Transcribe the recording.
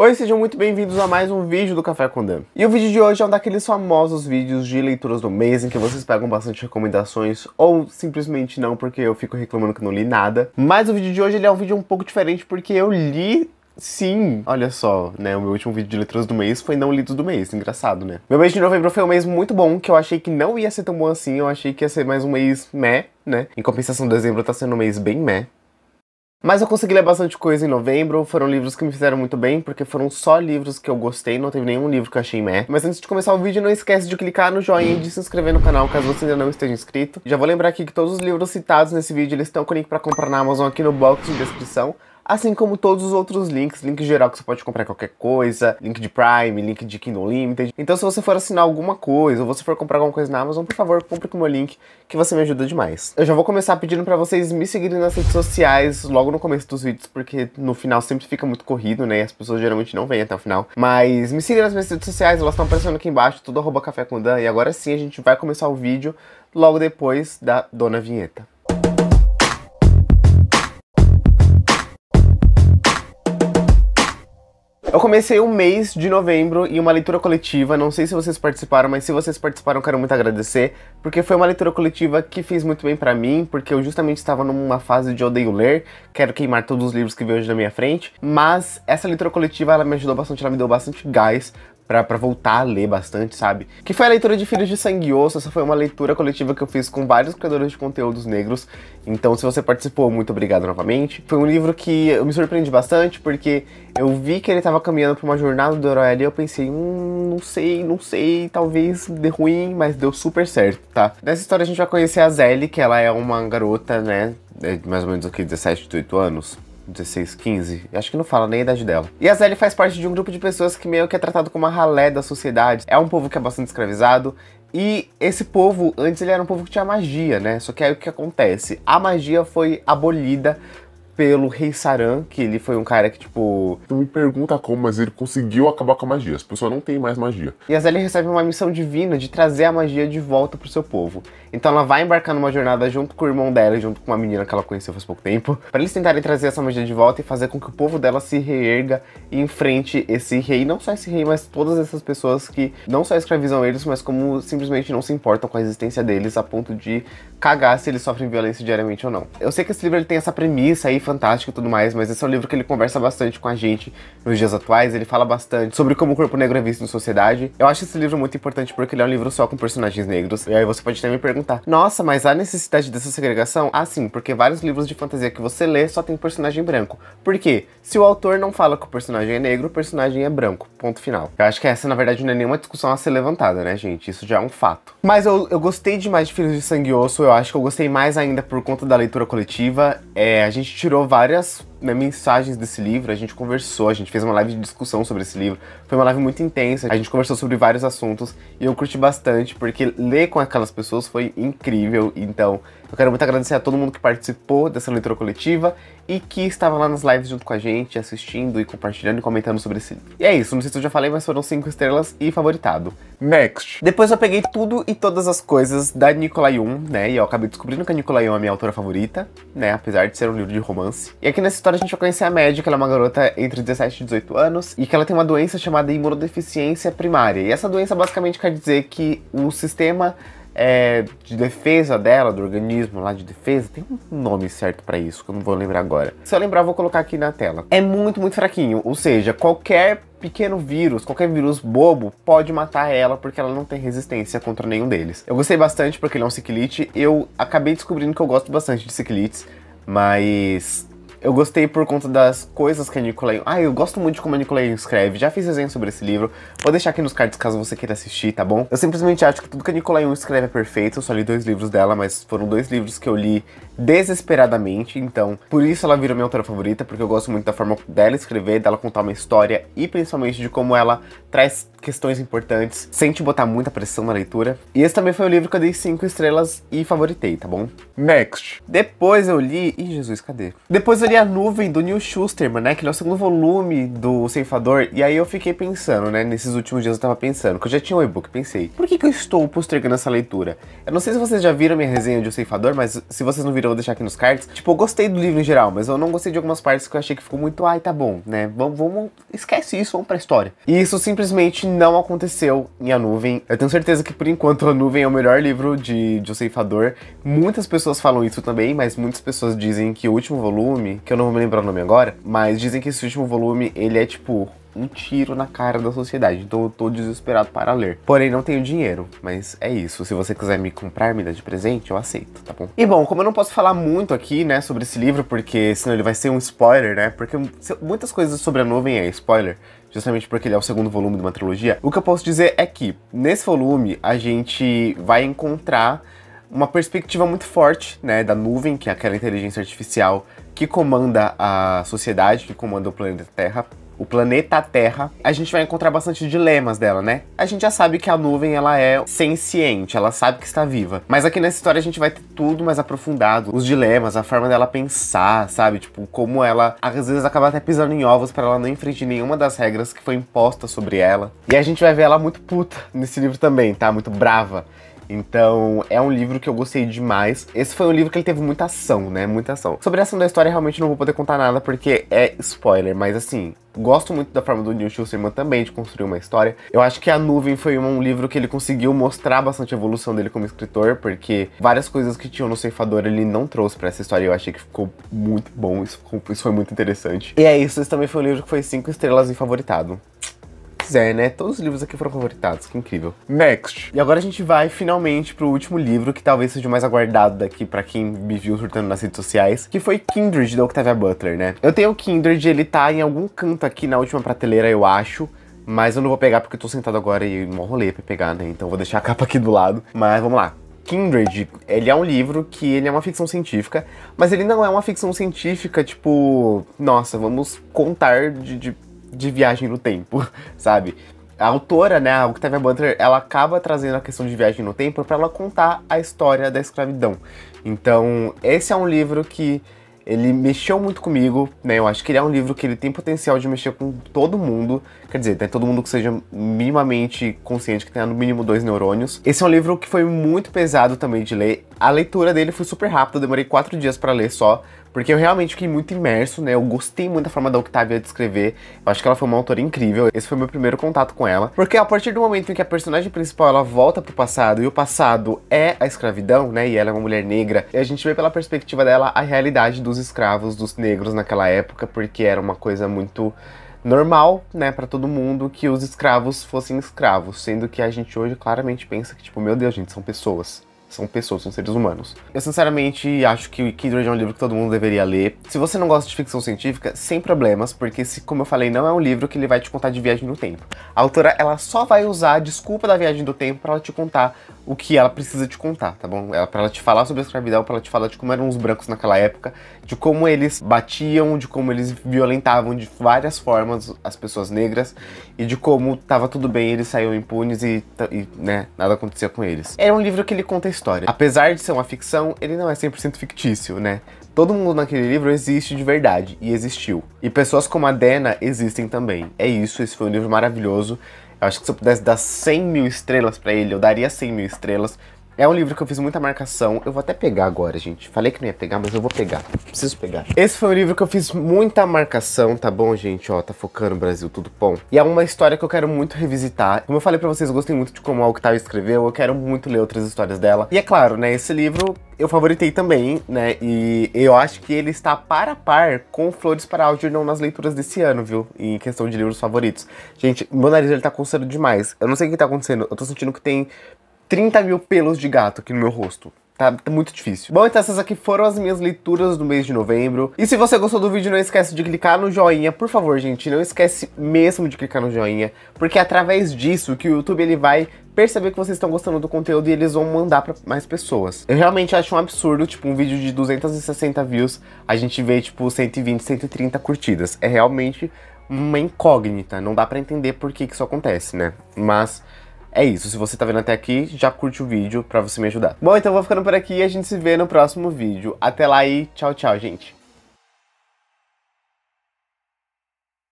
Oi, sejam muito bem-vindos a mais um vídeo do Café com Dan. E o vídeo de hoje é um daqueles famosos vídeos de leituras do mês em que vocês pegam bastante recomendações ou simplesmente não, porque eu fico reclamando que não li nada. Mas o vídeo de hoje ele é um vídeo um pouco diferente porque eu li Sim, olha só, né? O meu último vídeo de letras do mês foi não lidos do mês, engraçado, né? Meu mês de novembro foi um mês muito bom, que eu achei que não ia ser tão bom assim, eu achei que ia ser mais um mês meh, né? Em compensação, dezembro tá sendo um mês bem meh. Mas eu consegui ler bastante coisa em novembro, foram livros que me fizeram muito bem, porque foram só livros que eu gostei, não teve nenhum livro que eu achei meh. Mas antes de começar o vídeo, não esquece de clicar no joinha e de se inscrever no canal, caso você ainda não esteja inscrito. Já vou lembrar aqui que todos os livros citados nesse vídeo, eles estão com o link pra comprar na Amazon aqui no box de descrição assim como todos os outros links, link geral que você pode comprar qualquer coisa, link de Prime, link de Kindle Limited. Então se você for assinar alguma coisa, ou você for comprar alguma coisa na Amazon, por favor, compre com o meu link, que você me ajuda demais. Eu já vou começar pedindo para vocês me seguirem nas redes sociais logo no começo dos vídeos, porque no final sempre fica muito corrido, né? As pessoas geralmente não vêm até o final. Mas me sigam nas minhas redes sociais, elas estão aparecendo aqui embaixo, tudo arroba café com Dan. E agora sim a gente vai começar o vídeo logo depois da Dona Vinheta. Eu comecei um mês de novembro em uma leitura coletiva, não sei se vocês participaram, mas se vocês participaram, quero muito agradecer, porque foi uma leitura coletiva que fez muito bem para mim, porque eu justamente estava numa fase de odeio ler, quero queimar todos os livros que vejo na minha frente, mas essa leitura coletiva ela me ajudou bastante, ela me deu bastante gás para voltar a ler bastante, sabe? Que foi a leitura de Filhos de Sangue e Osso, essa foi uma leitura coletiva que eu fiz com vários criadores de conteúdos negros, então se você participou, muito obrigado novamente. Foi um livro que eu me surpreendi bastante, porque eu vi que ele estava caminhando para uma jornada do herói ali, eu pensei, hum, não sei, não sei, talvez dê ruim, mas deu super certo, tá? Nessa história a gente vai conhecer a Zelly, que ela é uma garota, né, De é mais ou menos aqui 17, 18 anos, 16, 15. Acho que não fala nem a idade dela. E a Zélia faz parte de um grupo de pessoas que meio que é tratado como a ralé da sociedade. É um povo que é bastante escravizado, e esse povo, antes ele era um povo que tinha magia, né? Só que aí o que acontece? A magia foi abolida pelo Rei Saran, que ele foi um cara que, tipo. Tu me pergunta como, mas ele conseguiu acabar com a magia. As pessoas não têm mais magia. E a Zélia recebe uma missão divina de trazer a magia de volta pro seu povo. Então ela vai embarcar numa jornada junto com o irmão dela, junto com uma menina que ela conheceu faz pouco tempo, para eles tentarem trazer essa magia de volta e fazer com que o povo dela se reerga e enfrente esse rei, não só esse rei, mas todas essas pessoas que não só escravizam eles, mas como simplesmente não se importam com a existência deles a ponto de cagar se eles sofrem violência diariamente ou não. Eu sei que esse livro ele tem essa premissa aí Fantástico, e tudo mais, mas esse é um livro que ele conversa bastante com a gente nos dias atuais, ele fala bastante sobre como o corpo negro é visto na sociedade. Eu acho esse livro muito importante porque ele é um livro só com personagens negros. E aí você pode até me perguntar: "Nossa, mas há necessidade dessa segregação?" Ah, sim, porque vários livros de fantasia que você lê só tem personagem branco. Por quê? Se o autor não fala que o personagem é negro, o personagem é branco. Ponto final. Eu acho que essa, na verdade, não é nenhuma discussão a ser levantada, né, gente? Isso já é um fato. Mas eu, eu gostei demais de Filhos de Sangue e Osso, eu acho que eu gostei mais ainda por conta da leitura coletiva. É, a gente tirou virou várias né, mensagens desse livro, a gente conversou, a gente fez uma live de discussão sobre esse livro. Foi uma live muito intensa, a gente conversou sobre vários assuntos e eu curti bastante, porque ler com aquelas pessoas foi incrível. Então, eu quero muito agradecer a todo mundo que participou dessa leitura coletiva e que estava lá nas lives junto com a gente, assistindo e compartilhando e comentando sobre esse livro. E é isso, não sei se eu já falei, mas foram cinco estrelas e favoritado. Next! Depois eu peguei tudo e todas as coisas da Nicola Young, né? E eu acabei descobrindo que a Nicola Young é a minha autora favorita, né? Apesar de ser um livro de romance. E aqui nessa história a gente vai conhecer a médica, ela é uma garota entre 17 e 18 anos, e que ela tem uma doença chamada imunodeficiência primária. E essa doença basicamente quer dizer que o sistema é, de defesa dela, do organismo lá de defesa, tem um nome certo para isso que eu não vou lembrar agora. Se eu lembrar, eu vou colocar aqui na tela. É muito, muito fraquinho, ou seja, qualquer pequeno vírus, qualquer vírus bobo, pode matar ela porque ela não tem resistência contra nenhum deles. Eu gostei bastante porque ele é um ciclite, eu acabei descobrindo que eu gosto bastante de ciclites, mas eu gostei por conta das coisas que a Nicolae... Ah, eu gosto muito de como a Nicolae escreve. Já fiz resenha sobre esse livro. Vou deixar aqui nos cards caso você queira assistir, tá bom? Eu simplesmente acho que tudo que a Nicolae escreve é perfeito. Eu só li dois livros dela, mas foram dois livros que eu li desesperadamente. Então, por isso ela virou minha autora favorita, porque eu gosto muito da forma dela escrever, dela contar uma história e principalmente de como ela traz questões importantes, sem te botar muita pressão na leitura. E esse também foi o livro que eu dei cinco estrelas e favoritei, tá bom? Next. Depois eu li. Ih, Jesus, cadê? Depois eu li A Nuvem do Neil Schusterman, né? Que é o segundo volume do Ceifador. E aí eu fiquei pensando, né? Nesses últimos dias eu tava pensando, que eu já tinha um e-book, pensei, por que, que eu estou postergando essa leitura? Eu não sei se vocês já viram minha resenha de O Ceifador, mas se vocês não viram, eu vou deixar aqui nos cards. Tipo, eu gostei do livro em geral, mas eu não gostei de algumas partes que eu achei que ficou muito, ai, tá bom, né? Vamos, vamos, esquece isso, vamos pra história. E isso simplesmente não aconteceu em A Nuvem. Eu tenho certeza que, por enquanto, A Nuvem é o melhor livro de, de O Ceifador. Muitas pessoas falam isso também, mas muitas pessoas dizem que o último volume, que eu não vou me lembrar o nome agora, mas dizem que esse último volume, ele é, tipo, um tiro na cara da sociedade. Então eu tô desesperado para ler. Porém, não tenho dinheiro, mas é isso. Se você quiser me comprar, me dar de presente, eu aceito, tá bom? E bom, como eu não posso falar muito aqui, né, sobre esse livro, porque senão ele vai ser um spoiler, né? Porque muitas coisas sobre a nuvem é spoiler justamente porque ele é o segundo volume de uma trilogia. O que eu posso dizer é que nesse volume a gente vai encontrar uma perspectiva muito forte, né, da nuvem, que é aquela inteligência artificial que comanda a sociedade, que comanda o planeta Terra, o planeta Terra, a gente vai encontrar bastante dilemas dela, né? A gente já sabe que a nuvem ela é senciente, ela sabe que está viva. Mas aqui nessa história a gente vai ter tudo mais aprofundado, os dilemas, a forma dela pensar, sabe? Tipo, como ela às vezes acaba até pisando em ovos para ela não infringir nenhuma das regras que foi imposta sobre ela. E a gente vai ver ela muito puta nesse livro também, tá? Muito brava. Então, é um livro que eu gostei demais. Esse foi um livro que ele teve muita ação, né? Muita ação. Sobre a ação da história, realmente não vou poder contar nada porque é spoiler, mas assim, gosto muito da forma do Neil Schusterman também de construir uma história. Eu acho que A Nuvem foi um livro que ele conseguiu mostrar bastante a evolução dele como escritor, porque várias coisas que tinham no ceifador ele não trouxe para essa história. Eu achei que ficou muito bom, isso, isso foi muito interessante. E é isso, esse também foi um livro que foi cinco estrelas em favoritado quiser, né? Todos os livros aqui foram favoritados, que incrível. Next. E agora a gente vai finalmente pro último livro, que talvez seja o mais aguardado daqui para quem me viu surtando nas redes sociais, que foi Kindred, da Octavia Butler, né? Eu tenho o Kindred, ele tá em algum canto aqui na última prateleira, eu acho. Mas eu não vou pegar porque eu tô sentado agora e mó rolê pra pegar, né? Então vou deixar a capa aqui do lado. Mas vamos lá. Kindred, ele é um livro que ele é uma ficção científica, mas ele não é uma ficção científica, tipo, nossa, vamos contar de, de de viagem no tempo, sabe? A autora, né, a Octavia Butler, ela acaba trazendo a questão de viagem no tempo para ela contar a história da escravidão. Então, esse é um livro que ele mexeu muito comigo, né? Eu acho que ele é um livro que ele tem potencial de mexer com todo mundo. Quer dizer, tem né, todo mundo que seja minimamente consciente, que tenha no mínimo dois neurônios. Esse é um livro que foi muito pesado também de ler. A leitura dele foi super rápida, demorei quatro dias para ler só, porque eu realmente fiquei muito imerso, né? Eu gostei muito da forma da Octavia de escrever. Eu acho que ela foi uma autora incrível. Esse foi meu primeiro contato com ela. Porque a partir do momento em que a personagem principal ela volta pro passado e o passado é a escravidão, né? E ela é uma mulher negra, e a gente vê pela perspectiva dela a realidade dos escravos, dos negros naquela época, porque era uma coisa muito normal, né, para todo mundo que os escravos fossem escravos, sendo que a gente hoje claramente pensa que tipo, meu Deus, gente, são pessoas são pessoas, são seres humanos. Eu sinceramente acho que o Kindred é um livro que todo mundo deveria ler. Se você não gosta de ficção científica, sem problemas, porque se, como eu falei, não é um livro que ele vai te contar de viagem no tempo. A autora, ela só vai usar a desculpa da viagem do tempo para ela te contar o que ela precisa te contar, tá bom? Ela, pra ela te falar sobre a escravidão, pra ela te falar de como eram os brancos naquela época, de como eles batiam, de como eles violentavam de várias formas as pessoas negras e de como tava tudo bem, eles saíam impunes e, e né, nada acontecia com eles. É um livro que ele conta história. Apesar de ser uma ficção, ele não é 100% fictício, né? Todo mundo naquele livro existe de verdade, e existiu. E pessoas como a Dena existem também. É isso, esse foi um livro maravilhoso. Eu acho que se eu pudesse dar 100 mil estrelas para ele, eu daria 100 mil estrelas, é um livro que eu fiz muita marcação. Eu vou até pegar agora, gente. Falei que não ia pegar, mas eu vou pegar. Preciso pegar. Esse foi um livro que eu fiz muita marcação, tá bom, gente? Ó, tá focando no Brasil, tudo bom. E é uma história que eu quero muito revisitar. Como eu falei pra vocês, eu gostei muito de como a Octavia escreveu. Eu quero muito ler outras histórias dela. E é claro, né? Esse livro eu favoritei também, né? E eu acho que ele está para par com Flores para Algernon nas leituras desse ano, viu? Em questão de livros favoritos. Gente, meu nariz ele tá coçando demais. Eu não sei o que tá acontecendo. Eu tô sentindo que tem 30 mil pelos de gato aqui no meu rosto. Tá, tá, muito difícil. Bom, então essas aqui foram as minhas leituras do mês de novembro. E se você gostou do vídeo, não esquece de clicar no joinha. Por favor, gente, não esquece mesmo de clicar no joinha. Porque é através disso que o YouTube ele vai perceber que vocês estão gostando do conteúdo e eles vão mandar para mais pessoas. Eu realmente acho um absurdo, tipo, um vídeo de 260 views, a gente vê, tipo, 120, 130 curtidas. É realmente uma incógnita, não dá para entender por que, que isso acontece, né? Mas é isso. Se você tá vendo até aqui, já curte o vídeo pra você me ajudar. Bom, então vou ficando por aqui e a gente se vê no próximo vídeo. Até lá e tchau, tchau, gente.